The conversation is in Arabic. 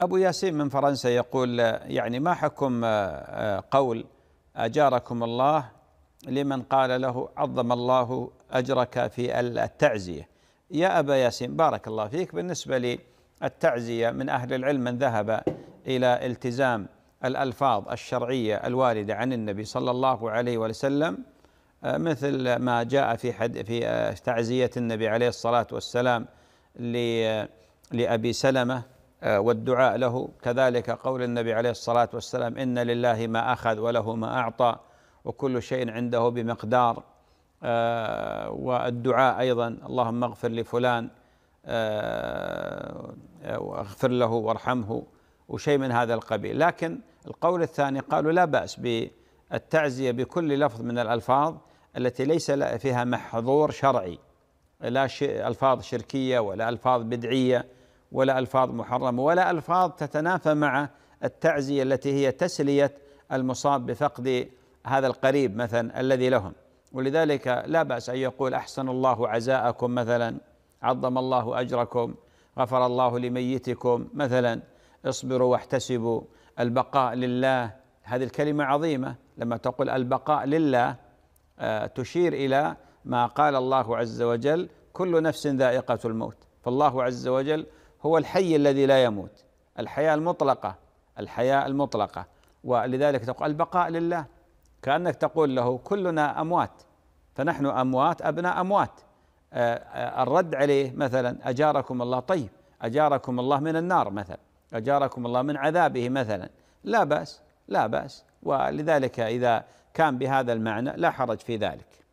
أبو ياسين من فرنسا يقول يعني ما حكم آه، قول أجاركم الله لمن قال له عظم الله أجرك في التعزية يا أبا ياسين بارك الله فيك بالنسبة للتعزية من أهل العلم من ذهب إلى التزام الألفاظ الشرعية الواردة عن النبي صلى الله عليه وسلم آه، مثل ما جاء في حد في آه، تعزية النبي عليه الصلاة والسلام لأبي سلمة والدعاء له كذلك قول النبي عليه الصلاة والسلام إن لله ما أخذ وله ما أعطى وكل شيء عنده بمقدار آه، والدعاء أيضا اللهم اغفر لفلان آه، آه، واغفر له وارحمه وشيء من هذا القبيل لكن القول الثاني قالوا لا بأس بالتعزية بكل لفظ من الألفاظ التي ليس فيها محظور شرعي لا ألفاظ شركية ولا ألفاظ بدعية ولا الفاظ محرمه ولا الفاظ تتنافى مع التعزيه التي هي تسليه المصاب بفقد هذا القريب مثلا الذي لهم ولذلك لا باس ان يقول احسن الله عزاءكم مثلا عظم الله اجركم غفر الله لميتكم مثلا اصبروا واحتسبوا البقاء لله هذه الكلمه عظيمه لما تقول البقاء لله آه، تشير الى ما قال الله عز وجل كل نفس ذائقه الموت فالله عز وجل هو الحي الذي لا يموت الحياه المطلقه الحياه المطلقه ولذلك تقول البقاء لله كانك تقول له كلنا اموات فنحن اموات ابناء اموات آه، آه، الرد عليه مثلا اجاركم الله طيب اجاركم الله من النار مثلا اجاركم الله من عذابه مثلا لا باس لا باس ولذلك اذا كان بهذا المعنى لا حرج في ذلك